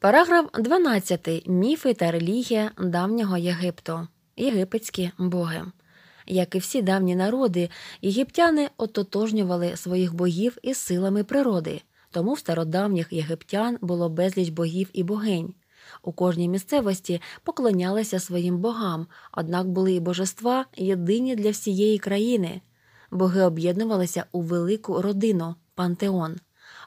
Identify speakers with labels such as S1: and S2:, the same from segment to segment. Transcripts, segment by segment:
S1: Параграф 12. Міфи та релігія давнього Єгипту. Єгипетські боги. Як і всі давні народи, єгиптяни ототожнювали своїх богів із силами природи, тому в стародавніх єгиптян було безліч богів і богинь. У кожній місцевості поклонялися своїм богам, однак були і божества єдині для всієї країни. Боги об'єднувалися у велику родину пантеон.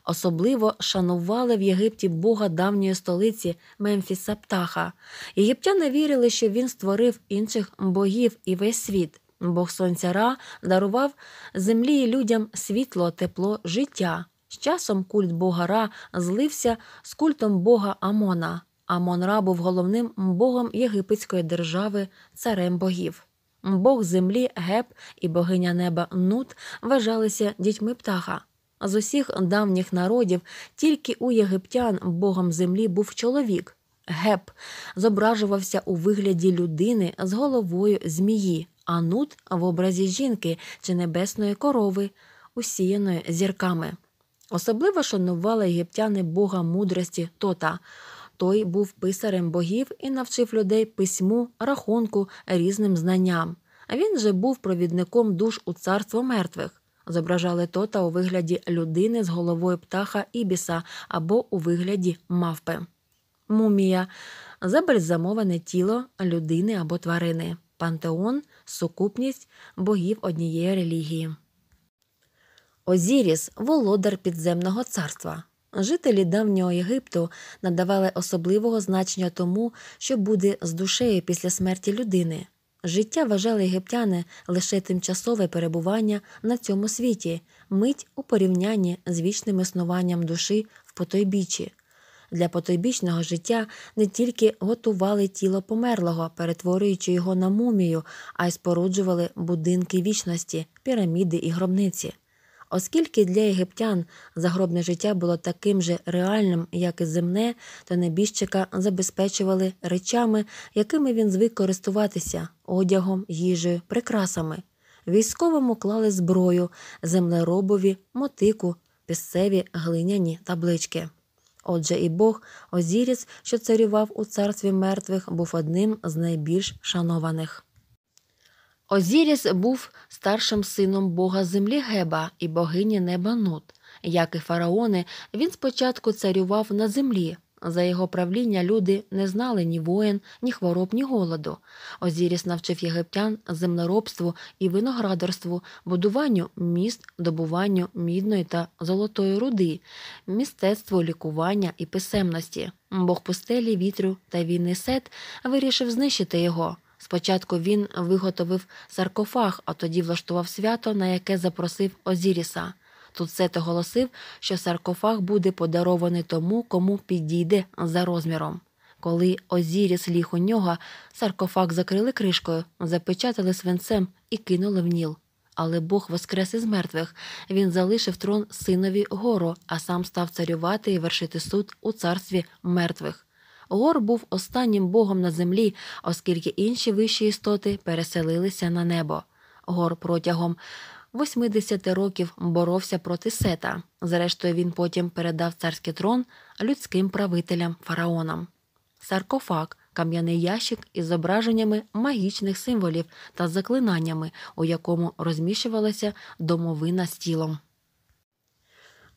S1: Особливо шанували в Єгипті бога давньої столиці Мемфіса Птаха. Єгиптяни вірили, що він створив інших богів і весь світ. Бог сонця Ра дарував землі і людям світло, тепло, життя. З часом культ бога Ра злився з культом бога Амона. Амон Ра був головним богом єгипетської держави, царем богів. Бог землі Геп і богиня неба Нут вважалися дітьми птаха. З усіх давніх народів тільки у єгиптян богом землі був чоловік. Геп зображувався у вигляді людини з головою змії, а нут в образі жінки чи небесної корови, усіяної зірками. Особливо шанували єгиптяни бога мудрості Тота. Той був писарем богів і навчив людей письму, рахунку, різним знанням. Він же був провідником душ у царство мертвих. Зображали тота у вигляді людини з головою птаха ібіса або у вигляді мавпи. Мумія забальзамоване тіло людини або тварини, пантеон сукупність богів однієї релігії. Озіріс володар підземного царства. Жителі давнього Єгипту надавали особливого значення тому, що буде з душею після смерті людини. Життя вважали єгиптяни лише тимчасове перебування на цьому світі, мить у порівнянні з вічним існуванням душі в потойбічі. Для потойбічного життя не тільки готували тіло померлого, перетворюючи його на мумію, а й споруджували будинки вічності, піраміди і гробниці. Оскільки для єгиптян загробне життя було таким же реальним, як і земне, то небіжчика забезпечували речами, якими він звик користуватися одягом, їжею, прикрасами. Військовому клали зброю, землеробові, мотику, пісцеві, глиняні таблички. Отже, і Бог Озіріс, що царював у царстві мертвих, був одним з найбільш шанованих. Озіріс був старшим сином бога землі Геба і богині неба Нут. Як і фараони, він спочатку царював на землі. За його правління люди не знали ні воїн, ні хвороб, ні голоду. Озіріс навчив єгиптян землеробству і виноградарству, будуванню міст, добуванню мідної та золотої руди, містецтву лікування і писемності. Бог пустелі, вітрю та війни сет вирішив знищити його. Спочатку він виготовив саркофаг, а тоді влаштував свято, на яке запросив Озіріса. Тут оголосив, що саркофаг буде подарований тому, кому підійде за розміром. Коли Озіріс ліг у нього, саркофаг закрили кришкою, запечатали свинцем і кинули в ніл. Але Бог воскрес із мертвих. Він залишив трон синові гору, а сам став царювати і вершити суд у царстві мертвих. Гор був останнім богом на землі, оскільки інші вищі істоти переселилися на небо. Гор протягом 80 років боровся проти сета. Зрештою, він потім передав царський трон людським правителям фараонам. Саркофаг кам'яний ящик із зображеннями магічних символів та заклинаннями, у якому розміщувалася домовина з тілом.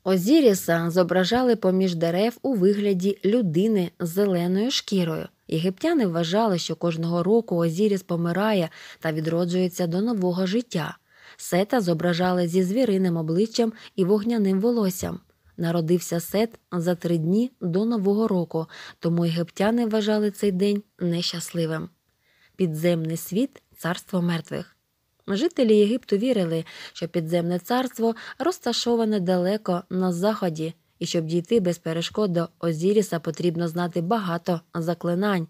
S1: Озіріса зображали поміж дерев у вигляді людини з зеленою шкірою. Єгиптяни вважали, що кожного року Озіріс помирає та відроджується до нового життя. Сета зображали зі звіриним обличчям і вогняним волоссям. Народився сет за три дні до Нового року, тому єгиптяни вважали цей день нещасливим. Підземний світ царство мертвих. Жителі Єгипту вірили, що підземне царство розташоване далеко на заході, і щоб дійти без перешкод до Озіріса, потрібно знати багато заклинань.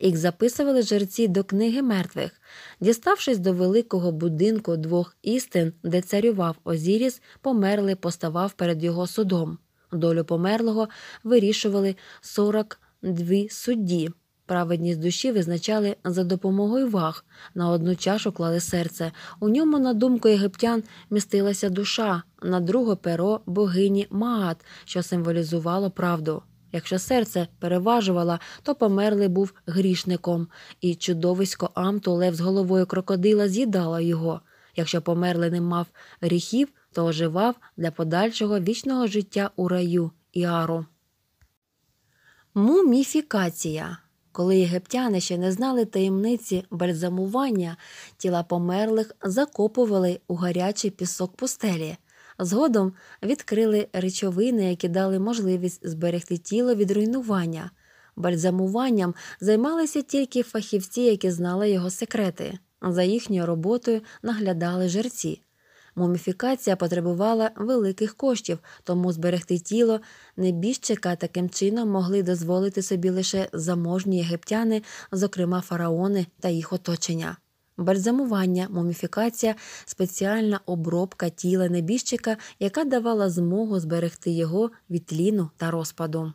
S1: Їх записували жерці до книги мертвих. Діставшись до великого будинку двох істин, де царював Озіріс, померлий поставав перед його судом. Долю померлого вирішували 42 судді. Праведність душі визначали за допомогою ваг. На одну чашу клали серце. У ньому, на думку єгиптян, містилася душа, на друге перо богині Маат, що символізувало правду. Якщо серце переважувало, то померлий був грішником, і чудовисько амту лев з головою крокодила з'їдало його. Якщо померлий не мав гріхів, то оживав для подальшого вічного життя у раю Іару. Муміфікація коли єгиптяни ще не знали таємниці бальзамування, тіла померлих закопували у гарячий пісок пустелі. Згодом відкрили речовини, які дали можливість зберегти тіло від руйнування. Бальзамуванням займалися тільки фахівці, які знали його секрети. За їхньою роботою наглядали жерці. Муміфікація потребувала великих коштів, тому зберегти тіло небіжчика таким чином могли дозволити собі лише заможні єгиптяни, зокрема фараони та їх оточення. Бальзамування, муміфікація, спеціальна обробка тіла небіжчика, яка давала змогу зберегти його від тліну та розпаду.